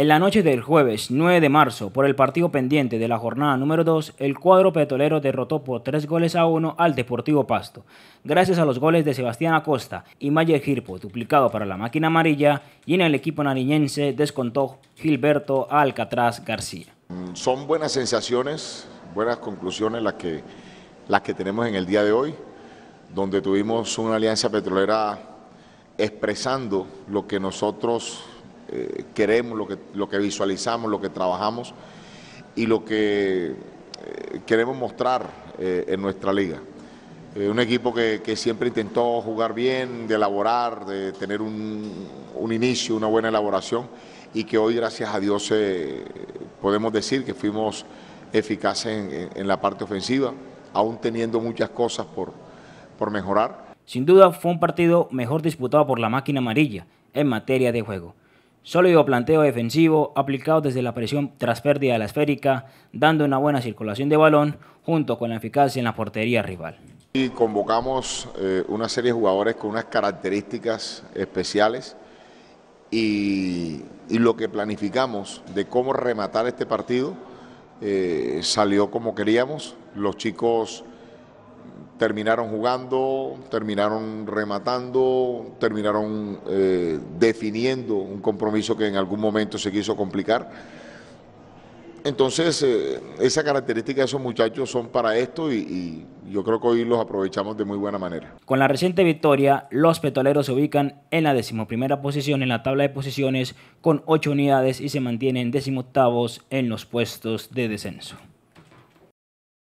En la noche del jueves 9 de marzo, por el partido pendiente de la jornada número 2, el cuadro petrolero derrotó por 3 goles a 1 al Deportivo Pasto, gracias a los goles de Sebastián Acosta y Mayer Girpo, duplicado para la máquina amarilla, y en el equipo nariñense descontó Gilberto Alcatraz García. Son buenas sensaciones, buenas conclusiones las que, las que tenemos en el día de hoy, donde tuvimos una alianza petrolera expresando lo que nosotros eh, queremos, lo que, lo que visualizamos, lo que trabajamos y lo que eh, queremos mostrar eh, en nuestra liga. un equipo que, siempre intentó jugar bien, de elaborar, de tener un, inicio, una buena elaboración y que hoy, gracias a Dios, podemos decir que fuimos eficaces en, en la parte ofensiva, aún teniendo muchas cosas por, por mejorar. Sin duda fue un partido mejor disputado por la máquina amarilla en materia de juego. Sólido planteo defensivo aplicado desde la presión tras pérdida de la esférica, dando una buena circulación de balón junto con la eficacia en la portería rival. Y convocamos eh, una serie de jugadores con unas características especiales y, lo que planificamos de cómo rematar este partido eh, salió como queríamos. Los chicos terminaron jugando, terminaron rematando, terminaron eh, definiendo un compromiso que en algún momento se quiso complicar. Entonces, eh, esa característica de esos muchachos son para esto y, yo creo que hoy los aprovechamos de muy buena manera. Con la reciente victoria, los petroleros se ubican en la decimoprimera posición en la tabla de posiciones con ocho unidades y se mantienen decimoctavos en los puestos de descenso.